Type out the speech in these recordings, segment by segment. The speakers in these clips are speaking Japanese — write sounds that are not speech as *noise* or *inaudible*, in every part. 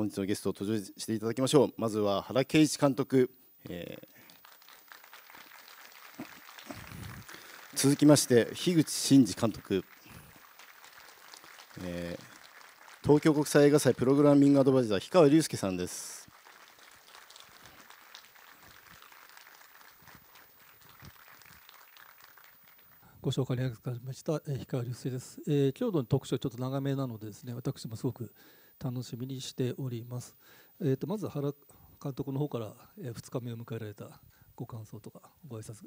本日のゲスト登場していただきましょうまずは原敬一監督、えー、続きまして樋口真嗣監督、えー、東京国際映画祭プログラミングアドバイザー氷川隆介さんですご紹介ありがとうございました、え氷川隆介です、えー、今日の特集はちょっと長めなのでですね私もすごく楽しみにしております。えー、とまず原監督の方から2日目を迎えられたご感想とかご挨拶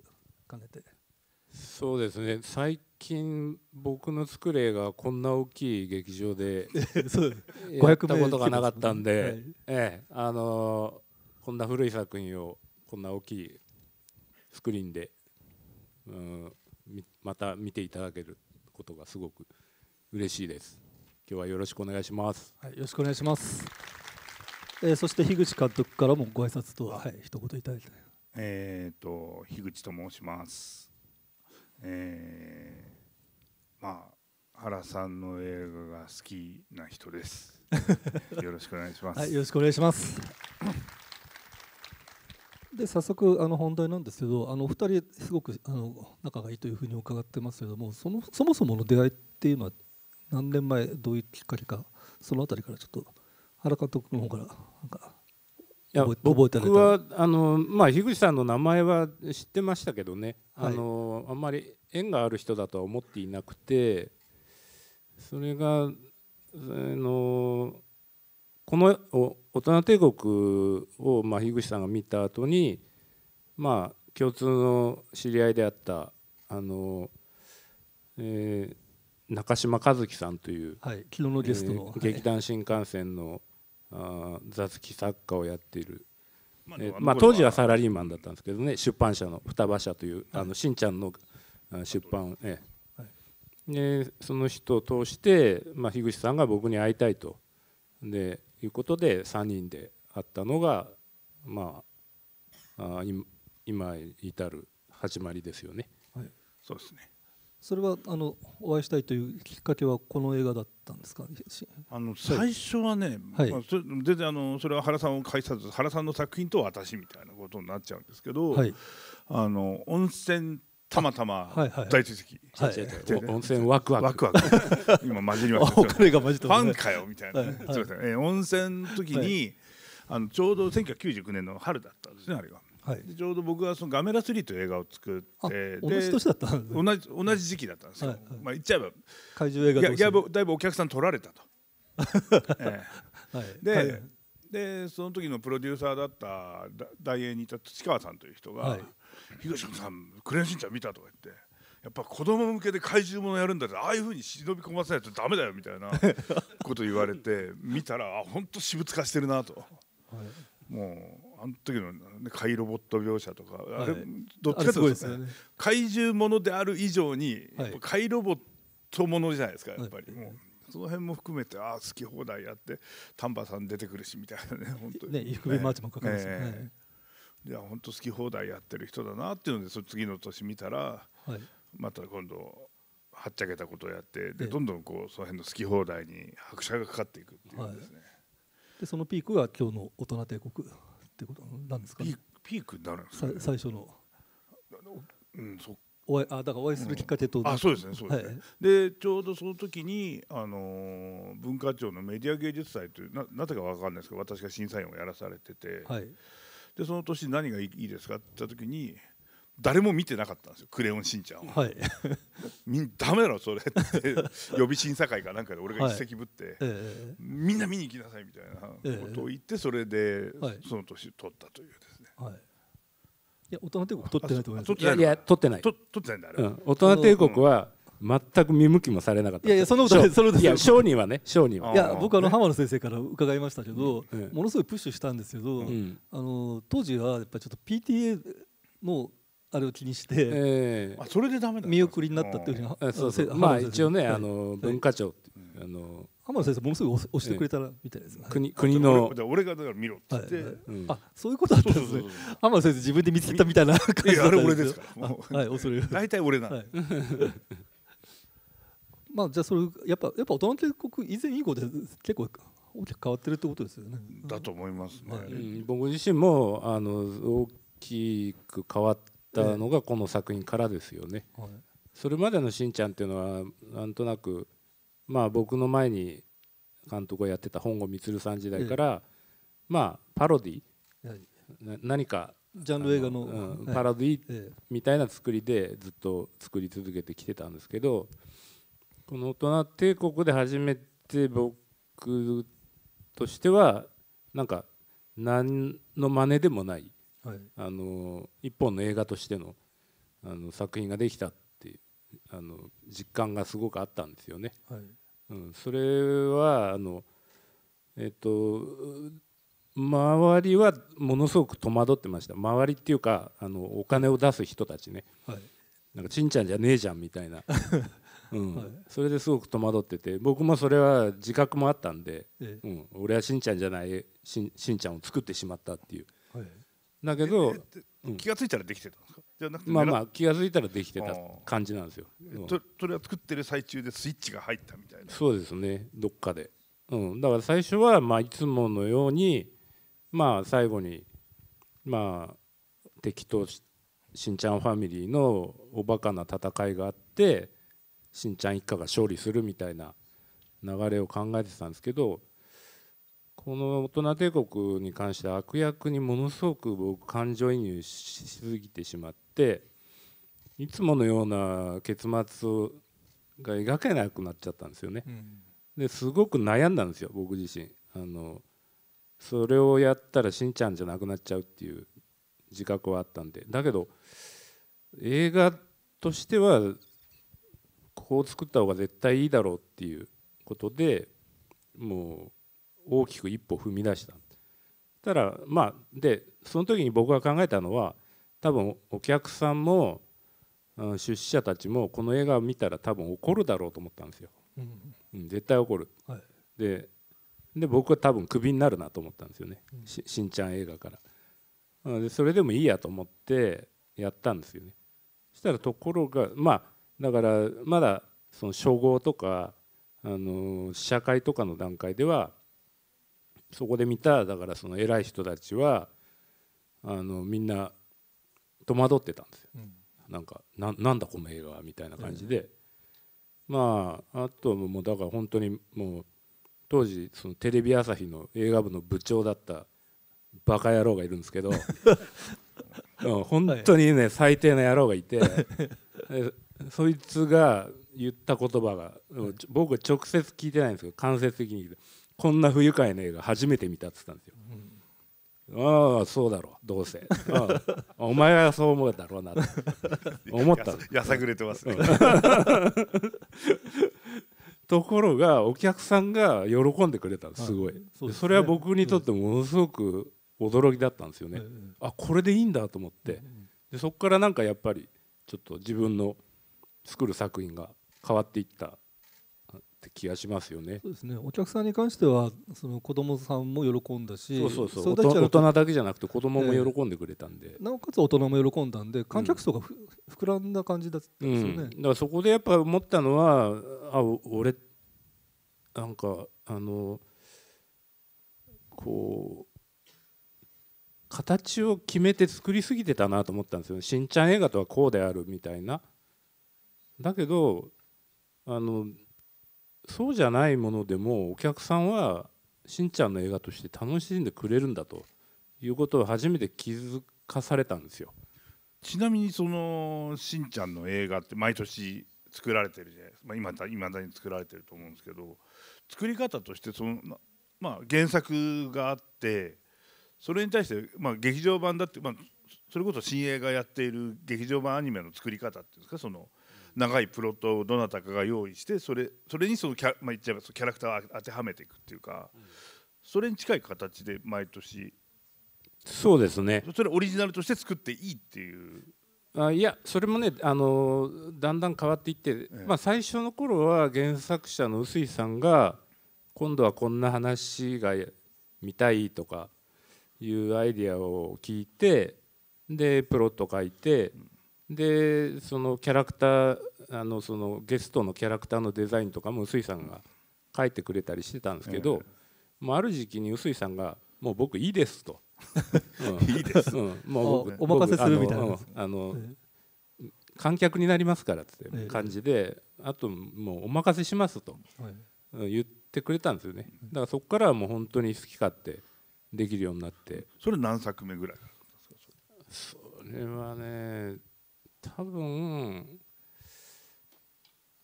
兼ねて。そうですね最近僕の作れがこんな大きい劇場で *laughs* やったことがなかったんで、はい、ええ、あのこんな古い作品をこんな大きいスクリーンで、うん、また見ていただけることがすごく嬉しいです。今日はよろしくお願いします。はい、よろしくお願いします。えー、そして樋口監督からもご挨拶とはい一言いただいて。えっ、ー、と樋口と申します。えー、まあ原さんの映画が好きな人です。*laughs* よろしくお願いします。はい、よろしくお願いします。で早速あの本題なんですけどあの二人すごくあの仲がいいというふうに伺ってますけどもそのそもそもの出会いっていうのは何年前どういうきっかけかその辺りからちょっと原監督の方からなんかいや僕はあの、まあ、樋口さんの名前は知ってましたけどね、はい、あのあんまり縁がある人だとは思っていなくてそれがあのこの大人帝国を、まあ、樋口さんが見た後にまあ共通の知り合いであったあの、えー、中島和樹さんという、はい、昨日のゲストの、えー、劇団新幹線のあ座付き作家をやっている、まあ、えー、まあ、当時はサラリーマンだったんですけどね出版社の双葉社という、はい、あのしんちゃんの出版、えー、はい、でその人を通して、まあ、樋口さんが僕に会いたいとでいうことで3人で会ったのが、まあ、あ今至る始まりですよね。はい、そうですねそれはあのお会いしたいというきっかけはこの映画だったんですかあの最初はね、はいまあ、全然あのそれは原さんを介さず原さんの作品と私みたいなことになっちゃうんですけど、はい、あの温泉たまたま大出席、温泉ワクワクワクワク *laughs* 今混じりましたお金が混じってファンかよみたいな、すみません、えー、温泉の時に、あのちょうど1999年の春だったんですねあれが。はい、ちょうど僕はそのガメラ3という映画を作って同じ年だった同じ同じ時期だったんですよ、はいはい、まあ、言っちゃえば怪獣映画いやだいぶお客さん取られたと、*laughs* えー、はい、ではい、でその時のプロデューサーだった大英にいた土川さんという人が「はい、東野さんクレヨンしんちゃん見た」とか言って。やっぱ子供向けで怪獣ものやるんだってああいうふうに忍び込ませないとダメだよみたいな *laughs* こと言われて見たらあ本当私物化してるなと、はい、もあの時の、ね、怪ロボット描写とか、あれどっちかというと、ね、怪獣ものである以上に、はい、怪ロボットものじゃないですかやっぱり、もう。その辺も含めてああ好き放題やって丹波さん出てくるしみたいなね *laughs* 本当にね伊福部マもかかるし、ねねいや本当好き放題やってる人だなっていうのでその次の年見たら、はい、また今度はっちゃけたことをやってでどんどんこうその辺の好き放題に拍車がかかっていくっていうんですね、はい、でそのピークが今日の「大人帝国」ってことなんですか、ね、ピークになるんです、ね、最初のうんそお会あだからお会いするきっかけと、うん、あそうですねそうですね、はい、でちょうどその時に、あの文化庁のメディア芸術祭というななぜか分かんないですけど私が審査員をやらされてて、はい、でその年何がいいですかって言った時に誰も見てなかったんですよ「クレヨンしんちゃん」はい、*laughs* みんダメだろそれ」って *laughs* 予備審査会かなんかで俺が一石ぶって、はいみんな見に行きなさいみたいなことを言ってそれで、その年取ったというですね。はい、いや大人帝国取ってないと思います。いやいや取ってない。取ってないんだあれ、うん、大人帝国は、全く見向きもされなかったいやいやそんなことないそのいや商人はね商人はいや僕あの浜野先生から伺いましたけど、ものすごいプッシュしたんですけど、あの当時はやっぱりちょっと PTA のあれを気にして、えー、それでダメ見送りになったっていうふうにそうそうまあ一応ね、あの文化庁、あの浜田先生ものすごい押してくれたらみたいです、ね国国の俺がだから見ろって言って、あそういうことだったんですね浜田先生自分で見つけたみたいな感じだったんですはい恐れ大体俺な *laughs* まあじゃあそれやっぱやっぱ大人帝国以前以降で結構大きく変わってるってことですよねだと思いますね、僕自身もあの大きく変わっったのがこの作品からですよね。はい、それまでのしんちゃんっていうのはなんとなくまあ僕の前に監督をやってた本郷充さん時代から、まあパロディ何かジャンル映画の、うん、パロディみたいな作りでずっと作り続けてきてたんですけどこの「大人帝国」で初めて僕としてはなんか何の真似でもないはい、あの一本の映画としてのあの作品ができたっていうあの実感がすごくあったんですよね。はいうん、それはあの、えっと、周りはものすごく戸惑ってました周りっていうかあのお金を出す人たちね、はい、なんかちんちゃんじゃねえじゃんみたいな、*laughs* うんはい、それですごく戸惑ってて僕もそれは自覚もあったんで、ええ、うん、俺はしんちゃんじゃないしんちゃんを作ってしまったっていう。だけど気が付いたらできてたんですかじゃなくてまあまあ気が付いたらできてた感じなんですよとそれは作ってる最中でスイッチが入ったみたいなそうですねどっかで、うん、だから最初はまあいつものようにまあ最後にまあ敵としんちゃんファミリーのおバカな戦いがあってしんちゃん一家が勝利するみたいな流れを考えてたんですけどこの大人帝国に関して悪役にものすごく僕感情移入しすぎてしまっていつものような結末が描けなくなっちゃったんですよね。うん、ですごく悩んだんですよ僕自身あの。それをやったらしんちゃんじゃなくなっちゃうっていう自覚はあったんでだけど映画としてはこう作った方が絶対いいだろうっていうことでもう大きく一歩踏み出したただまあでその時に僕が考えたのは多分お客さんも出資者たちもこの映画を見たら多分怒るだろうと思ったんですよ、うん、絶対怒る、はい、でで僕は多分クビになるなと思ったんですよね、うん、ししんちゃん映画からでそれでもいいやと思ってやったんですよねそしたらところがまあだからまだその初号とかあの試写会とかの段階ではそこで見ただからその偉い人たちはあのみんな戸惑ってたんですよ、うん、なんかなんだこの映画はみたいな感じで、うん、まああともうだから本当にもう当時そのテレビ朝日の映画部の部長だったバカ野郎がいるんですけど *laughs* 本当にね最低な野郎がいて *laughs* そいつが言った言葉が、僕は直接聞いてないんですけど間接的に聞いてこんな不愉快な映画初めて見たって言ったんですよ。ああそうだろうどうせあお前はそう思うだろうな *laughs* 思ったやさぐれてますね *laughs* ところがお客さんが喜んでくれたすごい、はいそね、それは僕にとってものすごく驚きだったんですよね、うん、あこれでいいんだと思って、うん、でそこからなんかやっぱりちょっと自分の作る作品が変わっていったって気がしますよね。そうですね。お客さんに関してはその子供さんも喜んだし、そうそうそう。大人だけじゃなくて子供も喜んでくれたんで、えー、なおかつ大人も喜んだんで観客層が、うん、膨らんだ感じだったんですよね、うん、だからそこでやっぱ思ったのは、あ、俺なんかあのこう。形を決めて作りすぎてたなと思ったんですよね。しんちゃん映画とはこうであるみたいな。だけどあのそうじゃないものでもお客さんはしんちゃんの映画として楽しんでくれるんだということを初めて気づかされたんですよちなみにそのしんちゃんの映画って毎年作られてるじゃないですか、まあ今、だだに作られてると思うんですけど作り方としてその、まあ、原作があってそれに対して、まあ、劇場版だって、まあ、それこそ新映画やっている劇場版アニメの作り方っていうんですかその。長いプロットをどなたかが用意してそれそれにそのキャ,、まあ、言っちゃキャラクターを当てはめていくっていうか、それに近い形で毎年そうですねそれオリジナルとして作っていいっていう。あいやそれもね、あのだんだん変わっていって、ええ、まあ、最初の頃は原作者の臼井さんが今度はこんな話が見たいとかいうアイディアを聞いてでプロット書いて、うんでそのキャラクターあのそのゲストのキャラクターのデザインとかも臼井さんが書いてくれたりしてたんですけど、まあ、ある時期に臼井さんが「もう僕いいです」と。*laughs* いいです、うん、もうお任せするみたいなあの、観客になりますからって感じで、あともうお任せしますと、言ってくれたんですよねだからそこからはもう本当に好き勝手できるようになってそれ何作目ぐらいそれはね多分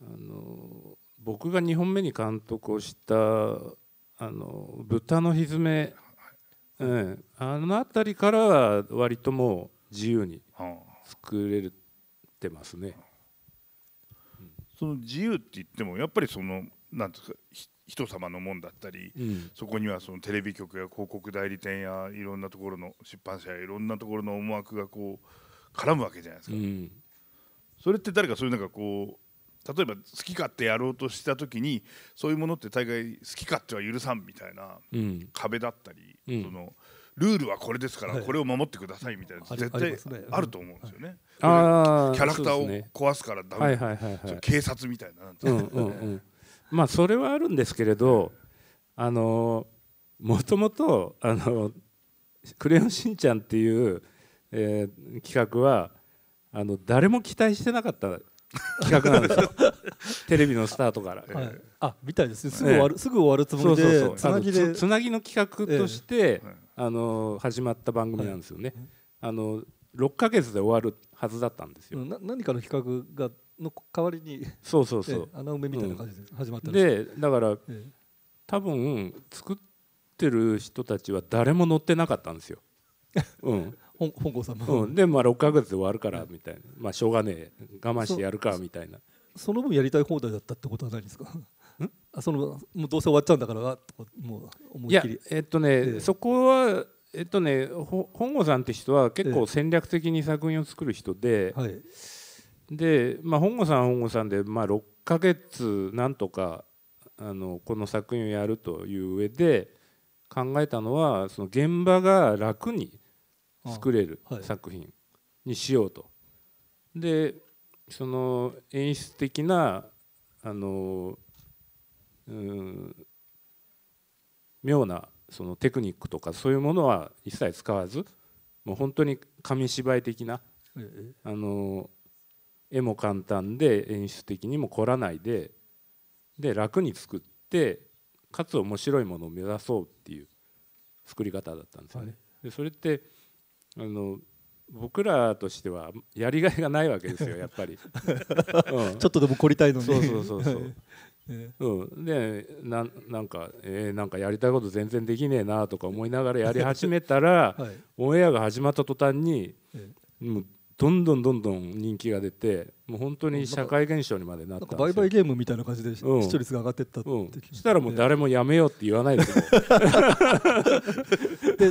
あの僕が2本目に監督をしたあの豚のひづめ、あの辺りからは割ともう自由に作れるてますね。その自由って言ってもやっぱりそのなんですか人様のもんだったり、うん、そこにはそのテレビ局や広告代理店やいろんなところの出版社やいろんなところの思惑がこう絡むわけじゃないですか、うん、それって誰かそういうなんかこう例えば好き勝手やろうとした時にそういうものって大概好き勝手は許さんみたいな壁だったり、うん、そのルールはこれですからこれを守ってくださいみたいな、はい、絶対あると思うんですよね。はい、キャラクターを壊すからダメ、ねはいはい、警察みたいななんて、ねうんうん、まあそれはあるんですけれどあのもともと「あのクレヨンしんちゃん」っていうえー、企画はあの誰も期待してなかった *laughs* 企画なんですよテレビのスタートから、はい、あみたいですねすぐ終わる、えー、すぐ終わるつもりでそうそうそうつなぎの企画として、えー、あの始まった番組なんですよね、はい、あの6か月で終わるはずだったんですよ、うん、何かの企画がの代わりにそうそうそう、穴埋めみたいな感じで始まった、うん、でだから、えー、多分作ってる人たちは誰も乗ってなかったんですよ、*laughs* うん本郷さんも、うん、でまあ6か月で終わるからみたいな、まあしょうがねえ我慢してやるかみたいなその分やりたい放題だったってことはないですかあそのもうどうせ終わっちゃうんだからもう思いっきりえっとね、えそこはえっとね本郷さんって人は結構戦略的に作品を作る人で、えはい、で、まあ、本郷さん本郷さんで、まあ、6か月なんとかあのこの作品をやるという上で考えたのはその現場が楽に作れる作品にしようと。でその演出的なあの、うん、妙なそのテクニックとかそういうものは一切使わずもう本当に紙芝居的な、あの絵も簡単で演出的にも凝らないでで楽に作ってかつ面白いものを目指そうっていう作り方だったんですよね。でそれってあの僕らとしてはやりがいがないわけですよ *laughs* やっぱり、*laughs* うん、ちょっとでも凝りたいのにそうそうそうそう、*laughs* うん、でななんか、えー、なんかやりたいこと全然できねえなとか思いながらやり始めたら、はい、オンエアが始まった途端に、ええ、もうどんどんどんどん人気が出てもう本当に社会現象にまでなったんですよ売買ゲームみたいな感じで視聴率が上がってったって、うんうん、したらもう誰もやめようって言わないですよ *laughs* で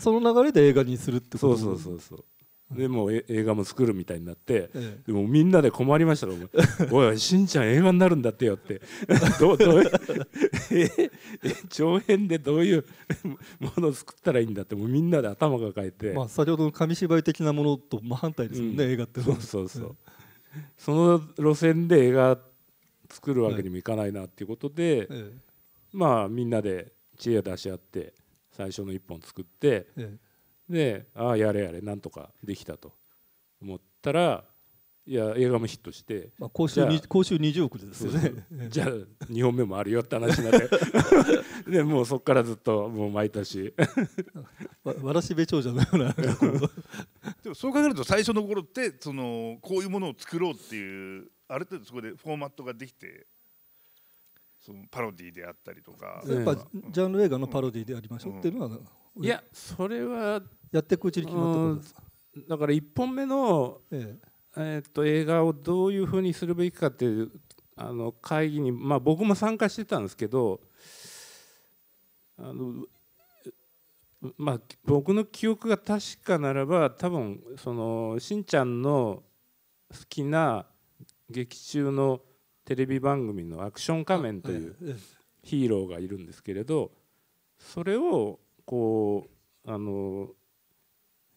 その流れで映画にするってことそうそうそうそうでも映画も作るみたいになって、ええ、でもみんなで困りましたから「*laughs* おいしんちゃん映画になるんだってよ」ってど *laughs* どう *laughs* え長編でどういうものを作ったらいいんだってもうみんなで頭変えて、まあ、先ほどの紙芝居的なものと真反対ですね、うん、映画ってそうそうそう、その路線で映画作るわけにもいかないなっていうことで、え、まあみんなで知恵を出し合って最初の一本作って。でああやれやれなんとかできたと思ったらいや映画もヒットして、まあ、報酬20億ですよねじゃあ2本目もあるよって話になって *laughs* でもうそこからずっともう毎年わわらしべ長者のようなでもそう考えると最初の頃ってそのこういうものを作ろうっていうある程度そこでフォーマットができてそのパロディーであったりとか、やっぱジャンル映画のパロディーでありましょうっていうのは、うん、いやそれはやっていくうちに決まっくるんですかだから1本目の、えええー、と映画をどういうふうにするべきかっていうあの会議に、まあ、僕も参加してたんですけどあの、まあ、僕の記憶が確かならば多分そのしんちゃんの好きな劇中のテレビ番組の「アクション仮面」というヒーローがいるんですけれどそれをこうあの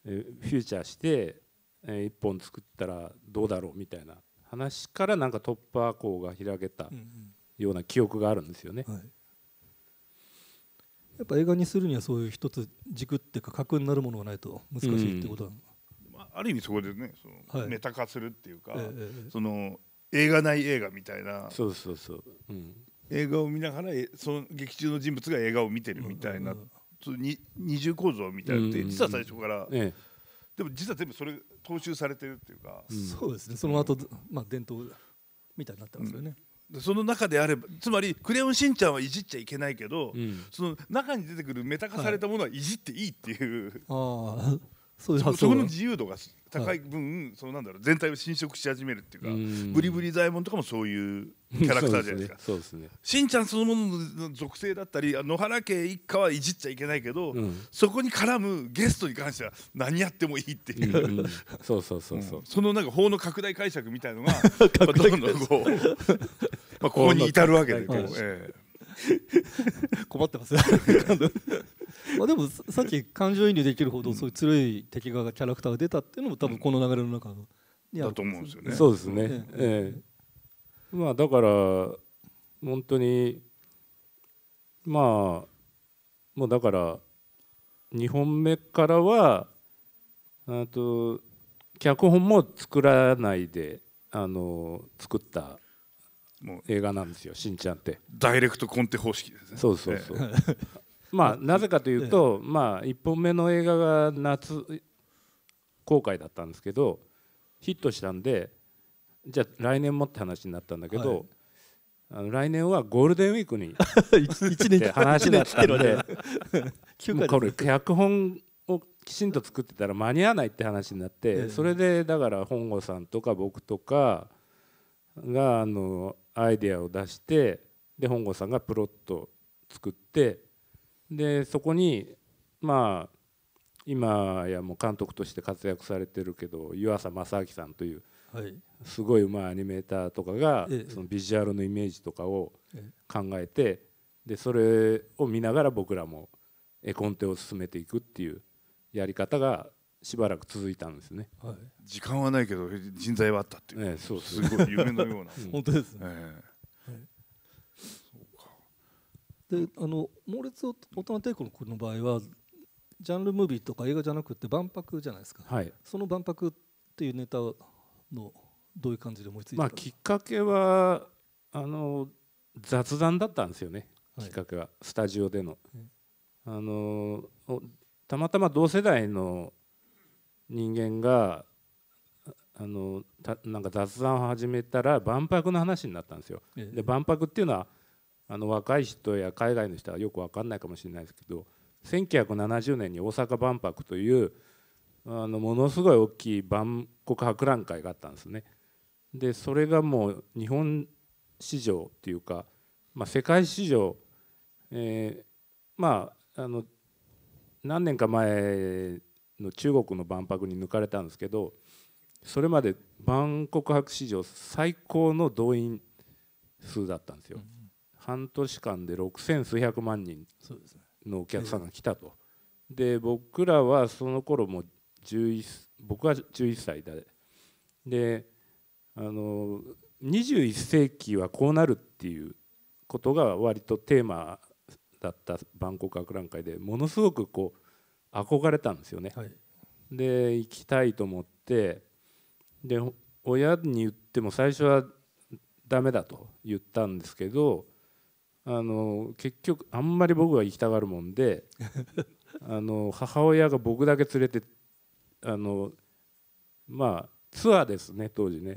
フューチャーして1本作ったらどうだろうみたいな話からなんか突破口が開けたような記憶があるんですよね。はいやっぱ映画にするにはそういう一つ軸っていうか核になるものがないと難しいってことなの、うん、ある意味そこでねその、メタ化するっていうか、その映画ない映画みたいなそうそうそう、うん、映画を見ながらその劇中の人物が映画を見てるみたいなに二重構造みたいなって、実は最初から、でも実は全部それ踏襲されてるっていうか、そうですねその後、まあ伝統みたいになってますよね、その中であればつまり「クレヨンしんちゃん」はいじっちゃいけないけど、その中に出てくるメタ化されたものはいじっていいっていう、ああそうですそこの自由度が高い分、はい、そのなんだろう全体を侵食し始めるっていうかブリブリ左衛門とかもそういうキャラクターじゃないですかそうですね、ね、しんちゃんそのものの属性だったり野原家一家はいじっちゃいけないけど、うん、そこに絡むゲストに関しては何やってもいいっていう、うんうん、そうそうそうそう、うん、そのなんか法の拡大解釈みたいのが *laughs* どんどんこうまあここに至るわけで、はい、*laughs* ええー *laughs* 困ってます *laughs* まあでもさっき感情移入できるほどそういう強い敵側がキャラクターが出たっていうのも多分この流れの中の、うだと思うんですよね。そうですね、ええええ、まあだから本当にまあもうだから2本目からはあと脚本も作らないであの作ったもう映画なんですよ「しんちゃん」ってダイレクトコンテ方式ですねそうそうそう、*laughs* まあなぜかというと、まあ1本目の映画が夏公開だったんですけどヒットしたんでじゃあ来年もって話になったんだけど、はい、あの来年はゴールデンウィークに1 *laughs* 年って話なったんで *laughs* もうこれ脚本をきちんと作ってたら間に合わないって話になって、それでだから本郷さんとか僕とかがあのアイデアを出してで本郷さんがプロット作ってでそこにまあ今やもう監督として活躍されてるけど湯浅正明さんというすごいうまいアニメーターとかがそのビジュアルのイメージとかを考えてでそれを見ながら僕らも絵コンテを進めていくっていうやり方がしばらく続いたんですね、はい、時間はないけど人材はあったっていう,、えそうすごい夢のような *laughs* 本当ですね、ええはい、そうかであの猛烈大人帝国の場合はジャンルムービーとか映画じゃなくて万博じゃないですか、はい、その万博っていうネタのどういう感じで思いついた、まあ、きっかけはあの雑談だったんですよね、きっかけはスタジオでの。あのたまたま同世代の人間があのたなんか雑談を始めたら万博の話になったんですよ。で万博っていうのはあの若い人や海外の人はよく分かんないかもしれないですけど1970年に大阪万博というあのものすごい大きい万国博覧会があったんですね。でそれがもう日本市場っていうか、まあ、世界市場、えー、まああの何年か前の中国の万博に抜かれたんですけどそれまで万国博史上最高の動員数だったんですよ、うん、半年間で6,000数百万人のお客さんが来たとで、ね、僕らはその頃も11僕は11歳だであの21世紀はこうなるっていうことが割とテーマだった万国博覧会でものすごくこう憧れたんですよね。はい、で行きたいと思ってで親に言っても最初はダメだと言ったんですけどあの結局あんまり僕は行きたがるもんで *laughs* あの母親が僕だけ連れてあのまあツアーですね当時ね,、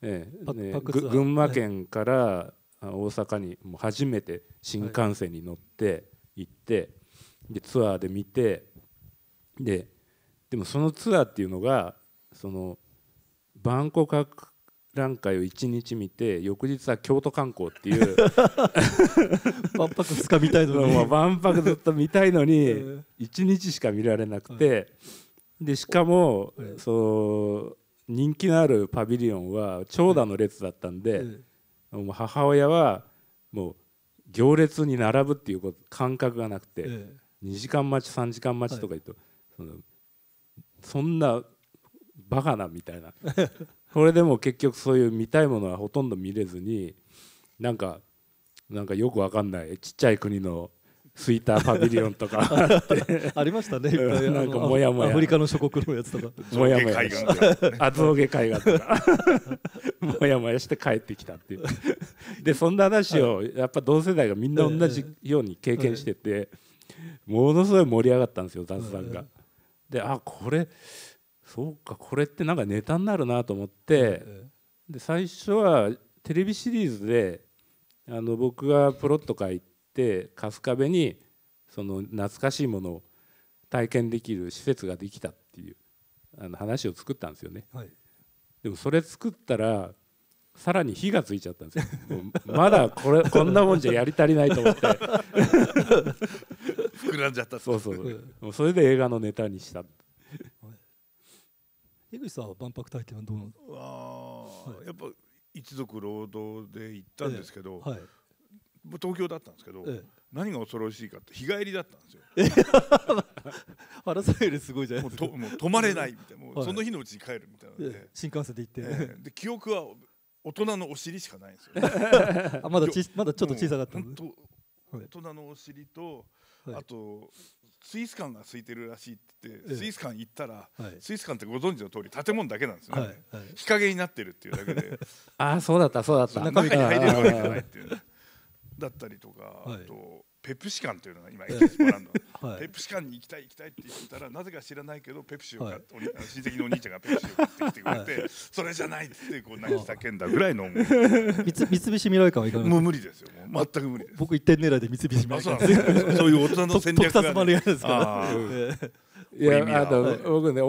ええね群馬県から大阪にもう初めて新幹線に乗って行って、でツアーで見てででもそのツアーっていうのがその万国博覧会を1日見て翌日は京都観光っていう *laughs* 万博2日見たいのに *laughs* 万博ずっと見たいのに1日しか見られなくて、でしかもその人気のあるパビリオンは長蛇の列だったんで、もう母親はもう行列に並ぶっていう感覚がなくて、2時間待ち3時間待ちとか言うと。そんなバカなみたいなこれでも結局そういう見たいものはほとんど見れずになんかなんかよくわかんないちっちゃい国のスイーターパビリオンとか *laughs* ありましたねなんかモやモヤアフリカの諸国のやつとかもやもやあ象牙海岸とかモヤモヤして帰ってきたっていうでそんな話をやっぱ同世代がみんな同じように経験してて、ものすごい盛り上がったんですよ雑談が、であこれそうかこれってなんかネタになるなと思って、で最初はテレビシリーズであの僕がプロット行って春日部にその懐かしいものを体験できる施設ができたっていうあの話を作ったんですよね、はい、でもそれ作ったらさらに火がついちゃったんですよまだこれこんなもんじゃやり足りないと思って *laughs* 膨らんじゃったそうそうもうそれで映画のネタにした江口さんは万博体験はどうなんあ、すかあ、やっぱ一族労働で行ったんですけど、はい、東京だったんですけど、ええ、何が恐ろしいかって日帰りだったんですよ。原さんよりすごいじゃないですか。もうもう泊まれないみたいな、もうその日のうちに帰るみたいなので、え、新幹線で行って、ね、で記憶は大人のお尻しかないんですよ。*laughs* あまだちまだちょっと小さかったんで。大人のお尻とあとスイス館が空いてるらしいって言ってスイス館行ったら、スイス館ってご存知の通り建物だけなんですよね、日陰になってるっていうだけで *laughs* ああそうだったそうだった中に入れるわけじゃないっていうだったりとか、あとペプシカンというのが今エキスポランド、はい、ペプシカンに行きたい行きたいって言ったらなぜか知らないけどペプシを買って、はい、親戚のお兄ちゃんがペプシを買ってきてくれて、はい、それじゃないってこう泣き叫んだぐらいの三菱未来館はいかなもう無理ですよ全く無理です僕一点狙いで三菱未来館そういう大人の戦略が、ね、いやあの僕ね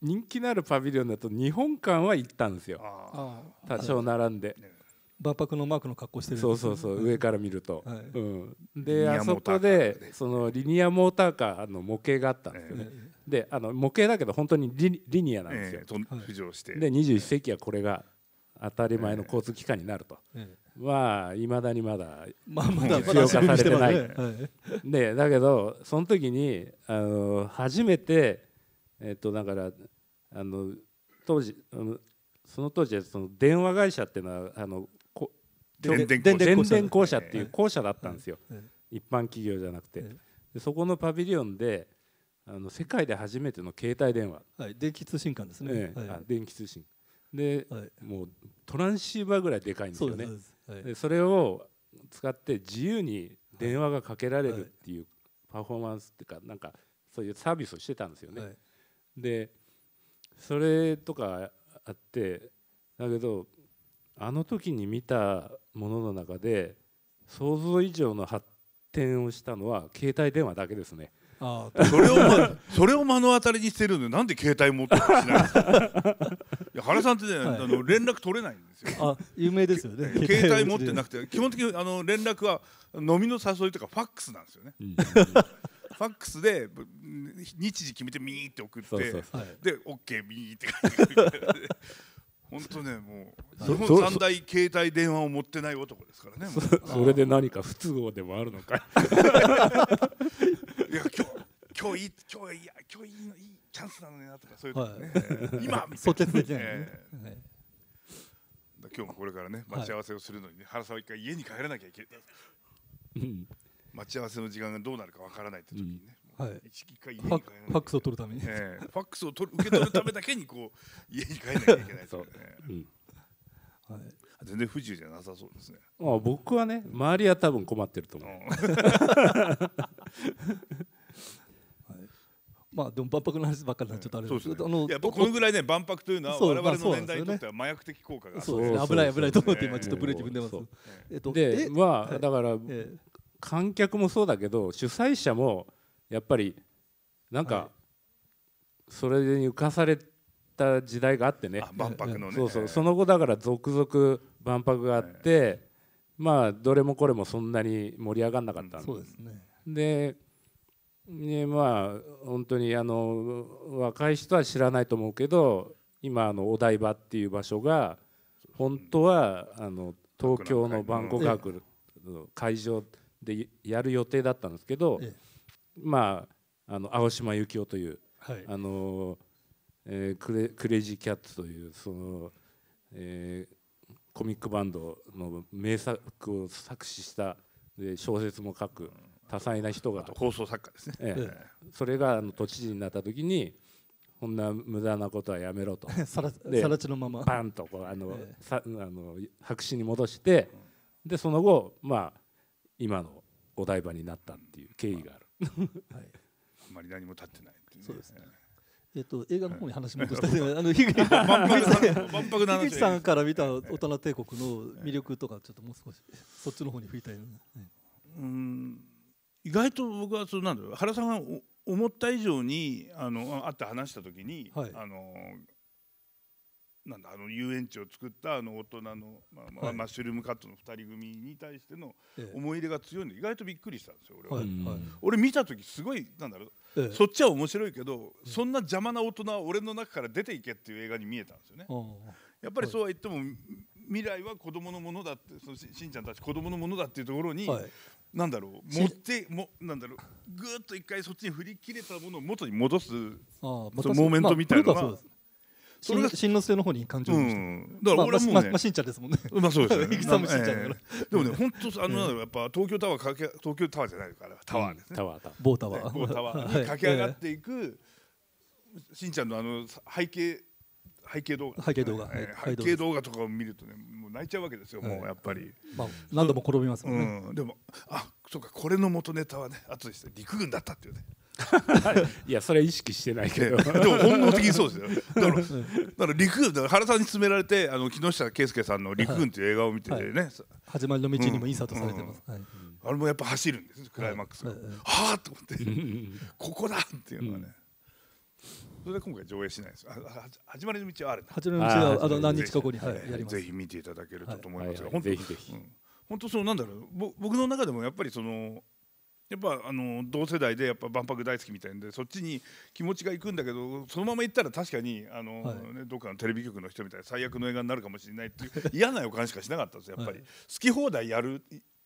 人気のあるパビリオンだと日本館は行ったんですよ多少並んで。万博のマークの格好してる、そうそうそう上から見ると、はい、うん、であそこで、そのリニアモーターカーの模型があったんですよね、えー、であの模型だけど本当にリリニアなんですよ、えー、浮上してで21世紀はこれが当たり前の交通機関になると、えー、まあいまだにまだ実用化されてない、ねはい、でだけどその時にあの初めてえっとだからあの当時その当時その電話会社っていうのはあの電電公社っていう校舎だったんですよ、一般企業じゃなくて、でそこのパビリオンであの世界で初めての携帯電話、はい、電気通信館ですね、あ電気通信で、もうトランシーバーぐらいでかいんですよねでそれを使って自由に電話がかけられるっていうパフォーマンスっていうかなんかそういうサービスをしてたんですよね、はい、でそれとかあってだけどあの時に見たものの中で想像以上の発展をしたのは携帯電話だけですね。あそれを、*laughs* それを目の当たりにしてるのなんで携帯持ってるんですか *laughs* いや原さんってね、はい、あの連絡取れないんですよあ有名ですよね携帯持ってなくて基本的にあの連絡は飲みの誘いとかファックスなんですよね、うん、ファックスで日時決めてミーって送ってそうそうそうで OK ミーって書いて本当ねもう日本三大携帯電話を持ってない男ですからねそれで何か不都合でもあるのか *laughs* いや今日今日いい今日いい今日いいいいチャンスなのになとかそういうね、はい、今そうですなねはい、今日もこれからね待ち合わせをするのに、ね、原さんは一回家に帰らなきゃいけない、うん、待ち合わせの時間がどうなるかわからないって時にね、はい、一回家に帰らなきゃいないファックスを取るために、えー、ファックスを取る受け取るためだけにこう家に帰らなきゃいけないですよねうん、はい、全然不自由じゃなさそうですねまあ僕はね周りは多分困ってると思う、*laughs* まあでも万博の話ばっかりなっちゃったあれですけど、ね、あのこのぐらいね万博というのは我々の年代にとっては麻薬的効果がそうですね、危ない危ないと思って今ちょっとブレーキ踏んでます、えっと、でまあ、だから、えー、観客もそうだけど主催者もやっぱりなんかそれに浮かされた時代があってね万博のねそうそうその後だから続々万博があって、はい、まあどれもこれもそんなに盛り上がんなかったんで、うですねでねまあ本当にあの若い人は知らないと思うけど今あのお台場っていう場所が本当はあの東京の万国博の会場でやる予定だったんですけど、ええまあ、あの青島由紀夫という、はい、あのえー、クレクレイジーキャッツというその、えー、コミックバンドの名作を作詞したで小説も書く多彩な人が放送作家ですね、えー、それがあの都知事になった時にこんな無駄なことはやめろと *laughs* さらさら地のままパンとこうあの、えー、さあの白紙に戻して、でその後、まあ、今のお台場になったっていう経緯がある。はい、あんまり何も立ってないっていう、ね、そうですね、えっと、映画の方に話戻したい、はい、あの樋口さんから見た大人帝国の魅力とかちょっともう少しそっちの方に振りたい、ね、うん意外と僕はそうなんだろう原さんが思った以上にあのあって話した時に、はい、あのなんだあの遊園地を作ったあの大人の、まあまあはい、マッシュルームカットの2人組に対しての思い入れが強いので、意外とびっくりしたんですよ俺は、はいはい、俺見た時すごいなんだろう、ええ、そっちは面白いけど、え、そんな邪魔な大人は俺の中から出ていけっていう映画に見えたんですよね。やっぱりそうは言っても、未来は子供のものだってそのしんちゃんたち子供のものだっていうところに、はい、なんだろう持ってもなんだろうぐっと一回そっちに振り切れたものを元に戻すそのモーメントみたいなのが、まあそれが新之助の方に感情移うん、だから俺はもう、ね、まあ、ましんちゃんですもんねまあそうですね戦 *laughs* もしんちゃんから、えー、でもね本当あの、やっぱ東京タワーかけ東京タワーじゃないからタワーですね、タワータワータワー、某タワーに *laughs* 駆け上がっていく、しんちゃんのあの背景背景動画背景動画、背景動画とかを見るとねもう泣いちゃうわけですよ、もうやっぱり、まあ、何度も転びますもんね、でもあそうかこれの元ネタはねあとでして陸軍だったっていうねいやそれは意識してないけどでも本能的にそうですよだからだから陸軍から原さんに勧められてあの木下圭介さんの「陸軍」っていう映画を見ててね、はいはい、始まりの道にもインサートされてます、うんうんはい、あれもやっぱ走るんですクライマックスが、はいはあと思ってここだっていうのはね、それで今回上映しないですあ始まりの道はある始まりの道はあの何日か後に、はい、やりますぜひ見ていただけると思いますが、はいはい、本当、うん、そのなんだろう僕の中でもやっぱりそのやっぱあの同世代でやっぱ万博大好きみたいんでそっちに気持ちがいくんだけどそのまま行ったら確かにあの、はいね、どっかのテレビ局の人みたいな最悪の映画になるかもしれないっていう嫌な予感しかしなかったんですやっぱり、はい、好き放題やる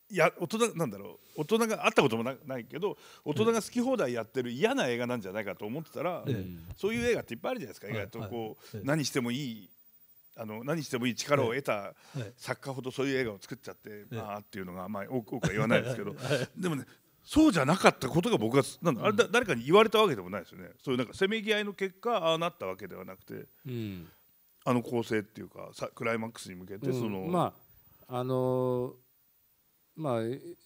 や大人なんだろう大人が会ったこともないけど大人が好き放題やってる嫌な映画なんじゃないかと思ってたら、うん、そういう映画っていっぱいあるじゃないですか、意外とこう、はい、何してもいいあの何してもいい力を得た作家ほどそういう映画を作っちゃって、まあっていうのが、まあ、多くは言わないですけど、でもねそうじゃなかったことが僕が誰かに言われたわけでもないですよねそういうなんかせめぎ合いの結果ああなったわけではなくて、うん、あの構成っていうかさクライマックスに向けてその、うん、まああのー、まあ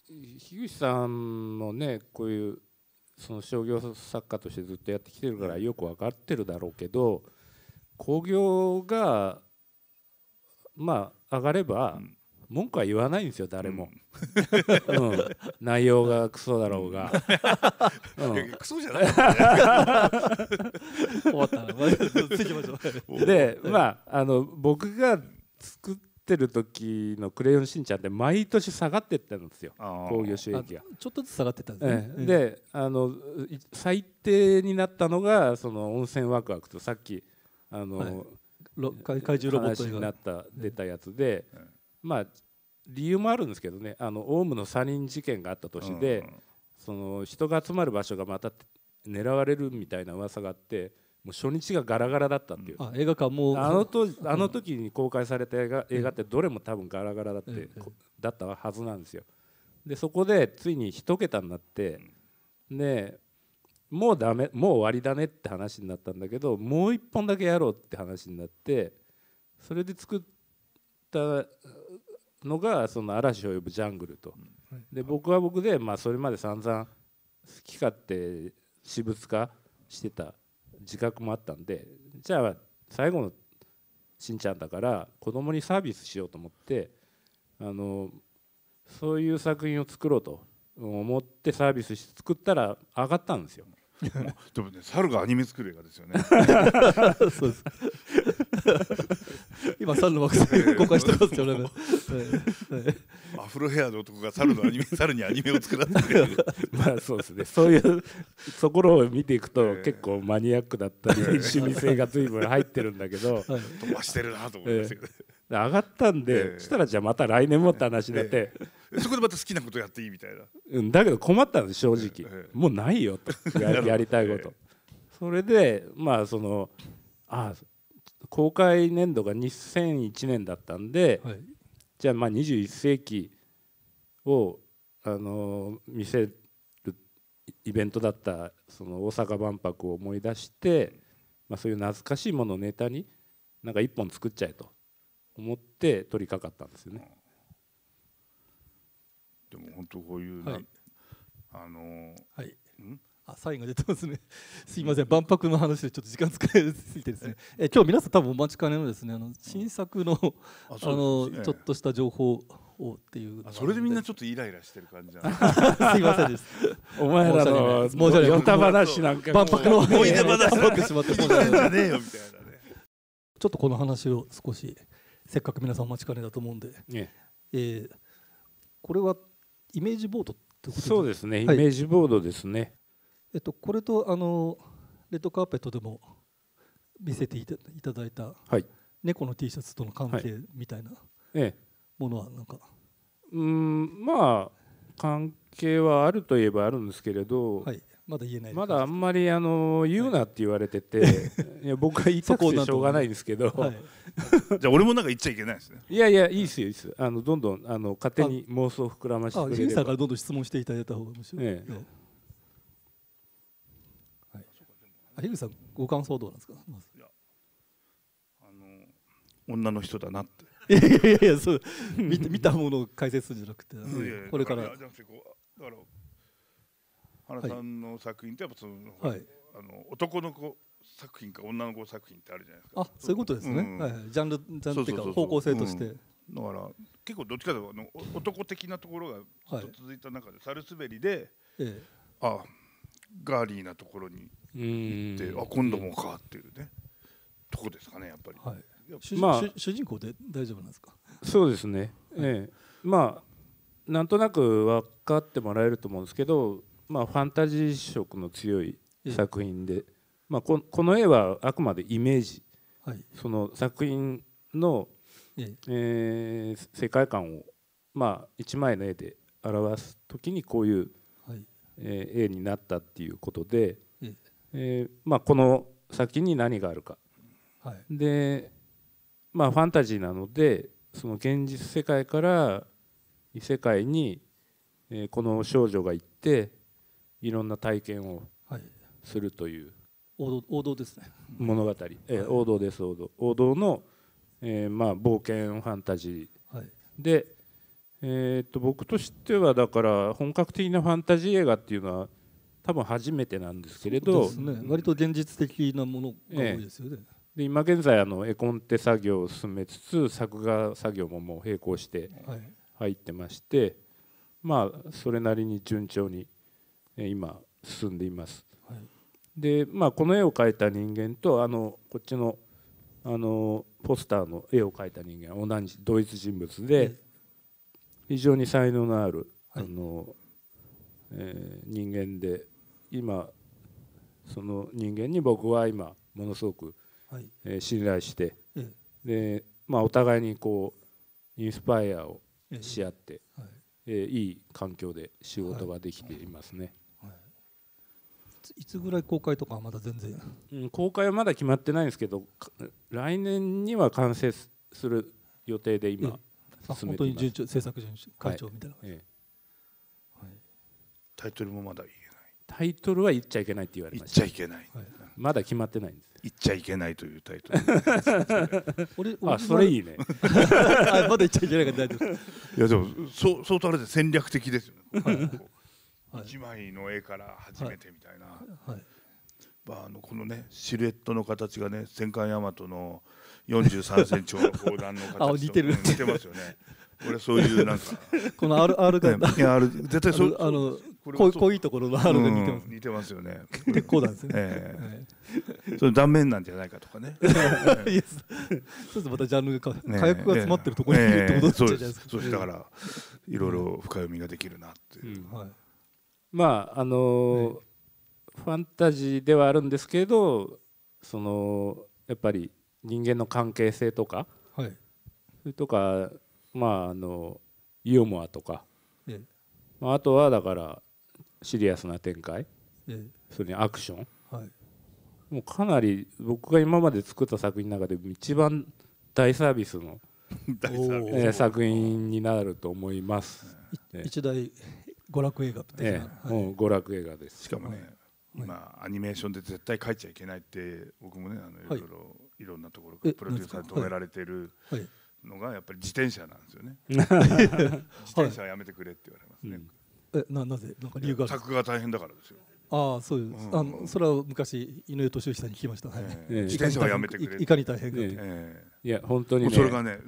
樋口さんもねこういうその商業作家としてずっとやってきてるからよく分かってるだろうけど興行がまあ上がれば、うん文句は言わないんですよ誰も、うんうん、内容がクソだろうが、うん、クソじゃない、ね、*laughs* 終わったなでまああの僕が作ってる時の「クレヨンしんちゃん」って毎年下がってったんですよ工業収益がちょっとずつ下がってたんですね、ええ、であの最低になったのがその温泉ワクワクとさっきあの、はい、怪獣ロボットになった出たやつで、ええまあ理由もあるんですけどねあのオウムのサリン事件があった年で、その人が集まる場所がまた狙われるみたいな噂があってもう初日がガラガラだったっていう、映画館もあのとあの時に公開された映画,、映画ってどれも多分ガラガラだって、だったはずなんですよでそこでついに1桁になって、でもうダメもう終わりだねって話になったんだけどもう1本だけやろうって話になってそれで作ったのがその嵐を呼ぶジャングルと、で僕は僕で、まあ、それまで散々好き勝手私物化してた自覚もあったんでじゃあ最後のしんちゃんだから子供にサービスしようと思ってあのそういう作品を作ろうと思ってサービスして作ったら上がったんですよ。*laughs* でもね猿がアニメ作る映画ですよねそうです今猿の惑星公開してますよね、アフロヘアの男が猿のアニメ猿にアニメを作らせて *laughs* まあそうですねそういうところを見ていくと、結構マニアックだったり趣味性が随分入ってるんだけど、飛ばしてるなと思いますけど、上がったんで、そしたらじゃあまた来年もって話になって、*laughs* そこでまた好きなことやっていいみたいな、うん、だけど困ったんです正直、ええ、もうないよと *laughs* ややりたいこと、え、それでまあそのあ公開年度が2001年だったんで、はい、じゃあまあ21世紀を、あの見せるイベントだったその大阪万博を思い出して、まあ、そういう懐かしいものをネタになんか一本作っちゃえと思って取り掛かったんですよね。でも本当こういう、ね、はい、あのー、はい、んあサインが出てますね *laughs* すいません万博の話でちょっと時間使いすぎてですねえ今日皆さん多分お待ちかねのですねあの新作の、うん、あの、ね、ちょっとした情報をっていうそれでみんなちょっとイライラしてる感じじゃ *laughs* すいませんです *laughs* お前らの申し訳ないヨタ話なんか万博の思い出話なんかしまって申し訳ないねよみたいなねちょっとこの話を少しせっかく皆さんお待ちかねだと思うんで、ねえー、これはイメージボードってことそうですね、はい、イメージボードですね。えっと、これとあのレッドカーペットでも見せていただいた、はい、猫の T シャツとの関係みたいなものはなんか、はいええ、うんまあ関係はあるといえばあるんですけれど、はい、まだ言えないまだあんまりあの言うなって言われてて、はい、いや僕は言いたくてしょうがないですけど、はい、*laughs* じゃあ俺もなんか言っちゃいけないですねいやいやいいですよいいですあのどんどんあの勝手に妄想膨らましてくれればさんからどんどん質問していただいた方が面白い、ええ、はい、樋口さんご感想どうなんですか、まず、あの女の人だなっていやいやいやそう見た見たものを解説するんじゃなくて、これからから原さんの作品ってやっぱその,、はい、あの男の子作品か女の子作品ってあるじゃないですかあそういうことですね、うんはい、ジャンルジャンルっていうか方向性として、だから結構どっちかというと男的なところがずっと続いた中で、サルスベリで、ええ、あガーリーなところに行ってあ今度もかっていうねとこですかねやっぱり、はい、まあ、主人公で大丈夫なんですかそうですね、ええまあなんとなく分かってもらえると思うんですけどまあ、ファンタジー色の強い作品で、まあ、この絵はあくまでイメージ、はい、その作品の、ええー、世界観を、まあ、一枚の絵で表す時にこういう、はいえー、絵になったっていうことで、ええー、まあ、この先に何があるか。はい、で、まあ、ファンタジーなのでその現実世界から異世界に、えー、この少女が行っていろんな体験をするという、王道王道ですね物語、え王道です王道王道の、えー、まあ、冒険ファンタジー、はい、で、えー、っと僕としてはだから本格的なファンタジー映画っていうのは多分初めてなんですけれど、そうです、ね、割と現実的なものが多いですよね、えー、で今現在あの絵コンテ作業を進めつつ作画作業ももう並行して入ってまして、まあそれなりに順調に今進んでいます。はい、で、まあ、この絵を描いた人間とあのこっちのあのポスターの絵を描いた人間は同じ同一人物で非常に才能のある、はい、あのえー、人間で今その人間に僕は今ものすごく、はい、えー、信頼して、で、まあ、お互いにこうインスパイアをし合って、えはい、いい環境で仕事ができていますね。はいいつぐらい公開とかまだ全然、うん、公開はまだ決まってないんですけど来年には完成する予定で今進めています、ええ、本当に順調制作順調会長みたいな、はいええはい、タイトルもまだ言えないタイトルは言っちゃいけないって言われました言っちゃいけない、はい、まだ決まってないんです言っちゃいけないというタイトル *laughs* 俺あそれいいね *laughs* まだ言っちゃいけないから大丈夫いやでもそう相当あれで戦略的ですよね、はい一枚の絵から始めてみたいな、はいまあ、あのこのねシルエットの形がね戦艦大和の43センチの砲弾の形 *laughs* 似てる似てますよね。俺そういうなんか *laughs* この R R が、ね、いや R 絶対そうあのこ濃いところの R が似てます、うん、似てますよね。結構うなんですね。ええー、その断面なんじゃないかとかね。*laughs* そうですまたジャンルが火薬が詰まってるところにえるってことうじゃないですか。そうですだからいろいろ深読みができるなっていう。うん、はいまああの、はい、ファンタジーではあるんですけどそのやっぱり人間の関係性とか、はい、それとかまああのユーモアとか、ええ、まあ、あとはだからシリアスな展開、え、それにアクション、はい、もうかなり僕が今まで作った作品の中で一番大サービスの *laughs* 大サービス、え作品になると思います、一大娯楽映画ええ、はい、娯楽映画ですしかもね、今アニメーションで絶対書いちゃいけないって僕もねあのいろいろ、い、ろんなところからプロデューサーに止められてるのがやっぱり自転車なんですよね、*laughs* 自転車はやめてくれって言われますね、えななぜなんか理由が作画大変だからですよああそうです、あのそれは昔井上俊之さんに聞きました、はい自転車はやめてくれいかに大変か、ええいや本当に、それがね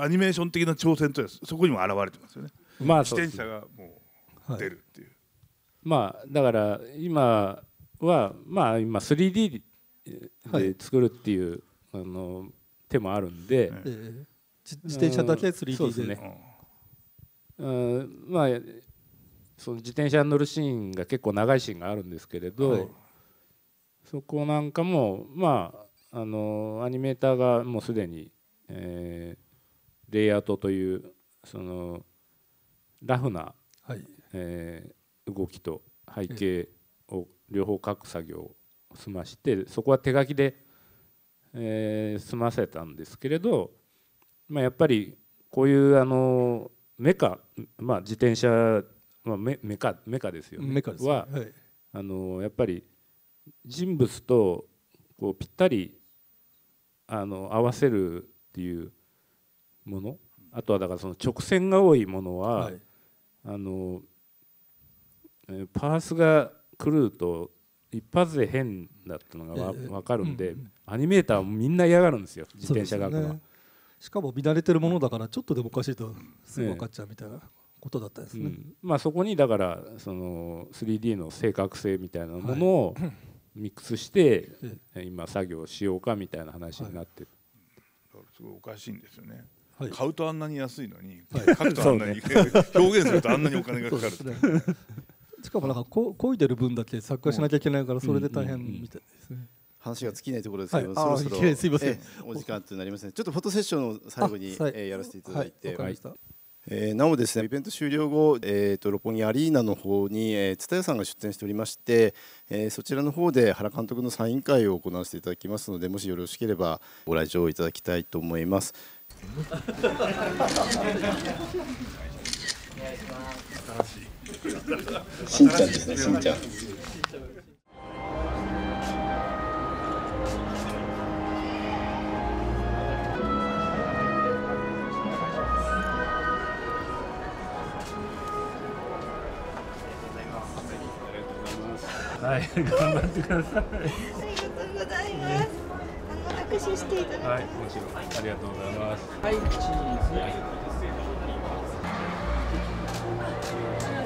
アニメーション的な挑戦とそこにも表れてますよね、まあ、自転車がもう出るっていう、はい、まあだから今はまあ今 3D で作るっていう、あの手もあるんで、えー、自転車だけ 3D で、ね、うんまあその自転車に乗るシーンが結構長いシーンがあるんですけれど、はい、そこなんかもまああのアニメーターがもうすでに、えー、レイアウトというそのラフなえー、動きと背景を両方書く作業を済ましてそこは手書きで、えー、済ませたんですけれど、まあ、やっぱりこういうあのメカ、まあ、自転車、まあ、メメカメカですよねメカですねは、はい、あのやっぱり人物とこうぴったりあの合わせるっていうものあとはだからその直線が多いものは、はい、あのパースが狂うと一発で変だったのが分かるんで、アニメーターみんな嫌がるんですよ自転車学は、ね、しかも見慣れてるものだからちょっとでもおかしいとすぐ分かっちゃうみたいなことだったですね、うん、まあ、そこにだからその 3D の正確性みたいなものをミックスして今作業しようかみたいな話になってる、はい、すごいおかしいんですよね買うとあんなに安いのに、はい、書くとあんなに、ね、*laughs* 表現するとあんなにお金がかかる、ね、しかもなんかこ漕いでる分だけ作家しなきゃいけないからそれで大変みたいですね。うんうんうん、話が尽きないところですけど、はい、そろそろすいませんお時間となりますね。ちょっとフォトセッションを最後に、はい、えー、やらせていただいて、はいえー、なおですねイベント終了後、えーと、六本木アリーナの方に蔦屋、えー、さんが出店しておりまして、えー、そちらの方で原監督のサイン会を行わせていただきますのでもしよろしければご来場いただきたいと思います。お願いしますしんちゃんですねしんちゃんはい、頑張ってください。ありがとうございます。あの拍手していただきはい、もちろん。ありがとうございます。はい、チーズ。い